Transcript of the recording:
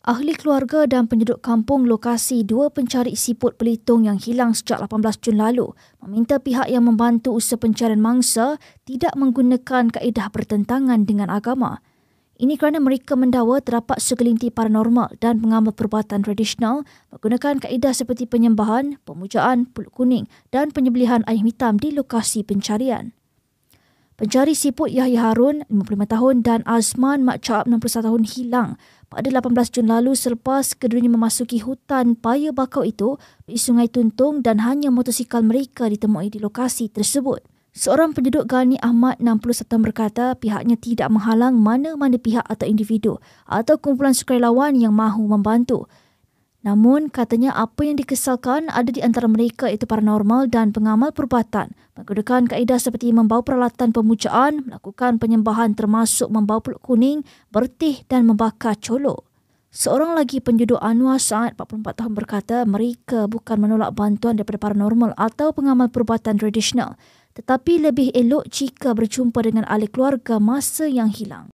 Ahli keluarga dan penduduk kampung lokasi dua pencari siput pelitung yang hilang sejak 18 Jun lalu meminta pihak yang membantu usaha pencarian mangsa tidak menggunakan kaedah bertentangan dengan agama. Ini kerana mereka mendakwa terdapat segelintir paranormal dan pengamal perbuatan tradisional menggunakan kaedah seperti penyembahan, pemujaan, puluk kuning dan penyembelihan ayam hitam di lokasi pencarian pencari siput Yahya Harun, 55 tahun dan Azman Mak Chaab, 61 tahun hilang pada 18 Jun lalu selepas keduanya memasuki hutan paya bakau itu di Sungai Tuntung dan hanya motosikal mereka ditemui di lokasi tersebut. Seorang penduduk Gani Ahmad 61 tahun berkata pihaknya tidak menghalang mana-mana pihak atau individu atau kumpulan sukarelawan yang mahu membantu. Namun, katanya apa yang dikesalkan ada di antara mereka itu paranormal dan pengamal perubatan menggunakan kaedah seperti membawa peralatan pemujaan, melakukan penyembahan termasuk membawa peluk kuning, bertih dan membakar colo. Seorang lagi penjudu Anwar saat 44 tahun berkata mereka bukan menolak bantuan daripada paranormal atau pengamal perubatan tradisional tetapi lebih elok jika berjumpa dengan ahli keluarga masa yang hilang.